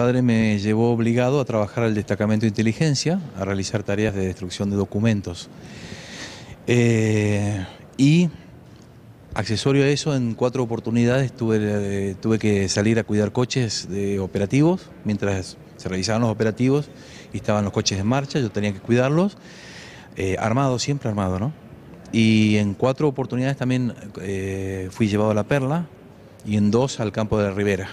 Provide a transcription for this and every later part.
padre me llevó obligado a trabajar al destacamento de inteligencia, a realizar tareas de destrucción de documentos. Eh, y accesorio a eso, en cuatro oportunidades eh, tuve, que salir a cuidar coches de operativos, mientras se realizaban los operativos y estaban los coches en marcha, yo tenía que cuidarlos, eh, armado, siempre armado, ¿no? Y en cuatro oportunidades también fui llevado a La Perla y en dos al campo de la Ribera.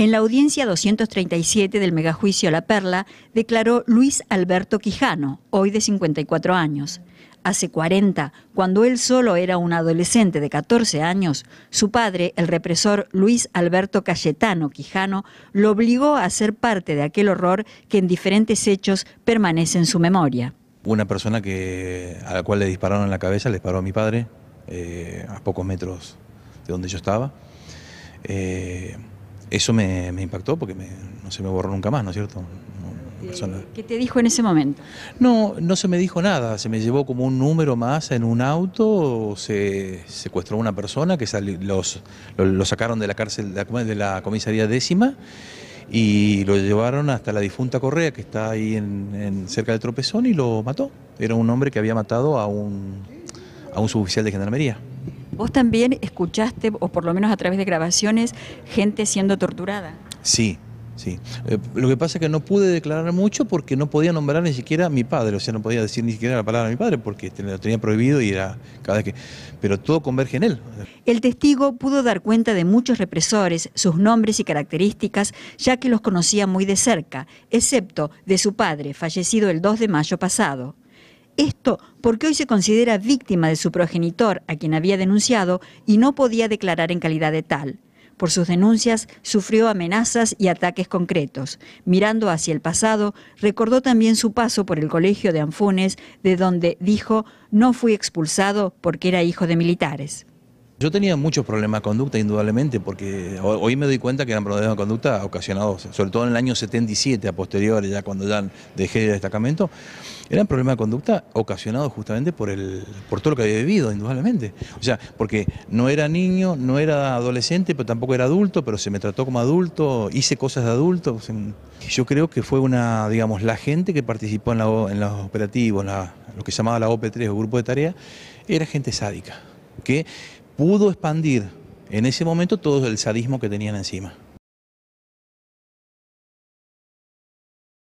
En la audiencia 237 del megajuicio La Perla, declaró Luis Alberto Quijano, hoy de 54 años. Hace 40, cuando él solo era un adolescente de 14 años, su padre, el represor Luis Alberto Cayetano Quijano, lo obligó a ser parte de aquel horror que en diferentes hechos permanece en su memoria. Una persona que, a la cual le dispararon en la cabeza, le disparó a mi padre, eh, a pocos metros de donde yo estaba. Eh, eso me, impactó porque me, no se me borró nunca más, ¿no es cierto? ¿Qué te dijo en ese momento? No, no se me dijo nada, se me llevó como un número más en un auto, se secuestró una persona que los, lo, sacaron de la cárcel, de la comisaría décima y lo llevaron hasta la difunta Correa que está ahí en, en cerca del tropezón y lo mató. Era un hombre que había matado a un, a un suboficial de gendarmería. Vos también escuchaste, o por lo menos a través de grabaciones, gente siendo torturada. Sí, Sí. Eh, lo que pasa es que no pude declarar mucho porque no podía nombrar ni siquiera a mi padre, o sea, no podía decir ni siquiera la palabra a mi padre porque lo tenía prohibido y era cada vez que. Pero todo converge en él. El testigo pudo dar cuenta de muchos represores, sus nombres y características, ya que los conocía muy de cerca, excepto de su padre, fallecido el 2 de mayo pasado. Esto porque hoy se considera víctima de su progenitor, a quien había denunciado, y no podía declarar en calidad de tal. Por sus denuncias sufrió amenazas y ataques concretos. Mirando hacia el pasado, recordó también su paso por el colegio de Anfunes, de donde dijo, no fui expulsado porque era hijo de militares. Yo tenía muchos problemas de conducta, indudablemente, porque hoy me doy cuenta que eran problemas de conducta ocasionados, sobre todo en el año 77, a posteriores, ya cuando ya dejé el destacamento, eran problemas de conducta ocasionados justamente por, el, por todo lo que había vivido, indudablemente. O sea, porque no era niño, no era adolescente, pero tampoco era adulto, pero se me trató como adulto, hice cosas de adulto. yo creo que fue una, digamos, la gente que participó en, la, en los operativos, lo que se llamaba la OP3 o grupo de tarea, era gente sádica, que pudo expandir en ese momento todo el sadismo que tenían encima.